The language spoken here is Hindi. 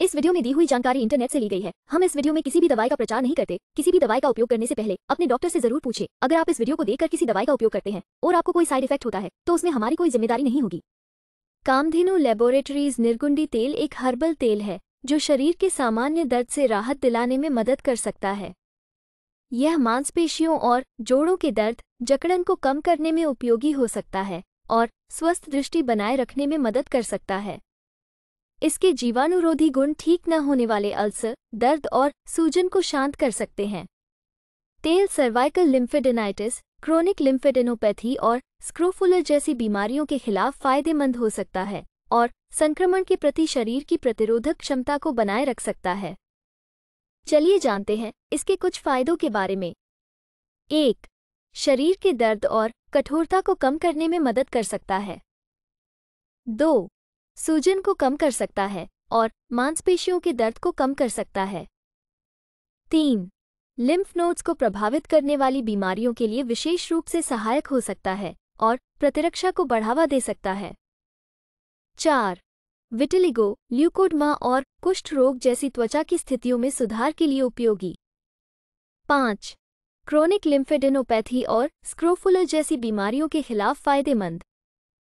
इस वीडियो में दी हुई जानकारी इंटरनेट से ली गई है हम इस वीडियो में किसी भी दवाई का प्रचार नहीं करते किसी भी दवाई का उपयोग करने से पहले अपने डॉक्टर से जरूर पूछे अगर आप इस वीडियो को देखकर किसी दवाई का उपयोग करते हैं और आपको कोई साइड इफेक्ट होता है तो उसमें हमारी कोई जिम्मेदारी नहीं होगी कामधेनु लेबोरेटरीज निर्गुंडी तेल एक हर्बल तेल है जो शरीर के सामान्य दर्द से राहत दिलाने में मदद कर सकता है यह मांसपेशियों और जोड़ों के दर्द जकड़न को कम करने में उपयोगी हो सकता है और स्वस्थ दृष्टि बनाए रखने में मदद कर सकता है इसके जीवाणुरोधी गुण ठीक न होने वाले अल्सर दर्द और सूजन को शांत कर सकते हैं तेल सर्वाइकल लिम्फेडेनाइटिस क्रोनिक लिम्फेडेनोपैथी और स्क्रोफुलर जैसी बीमारियों के खिलाफ फायदेमंद हो सकता है और संक्रमण के प्रति शरीर की प्रतिरोधक क्षमता को बनाए रख सकता है चलिए जानते हैं इसके कुछ फायदों के बारे में एक शरीर के दर्द और कठोरता को कम करने में मदद कर सकता है दो सूजन को कम कर सकता है और मांसपेशियों के दर्द को कम कर सकता है तीन लिम्फ नोड्स को प्रभावित करने वाली बीमारियों के लिए विशेष रूप से सहायक हो सकता है और प्रतिरक्षा को बढ़ावा दे सकता है चार विटिलिगो ल्यूकोडमा और कुष्ठ रोग जैसी त्वचा की स्थितियों में सुधार के लिए उपयोगी पाँच क्रोनिक लिम्फेडेनोपैथी और स्क्रोफुलर जैसी बीमारियों के खिलाफ फायदेमंद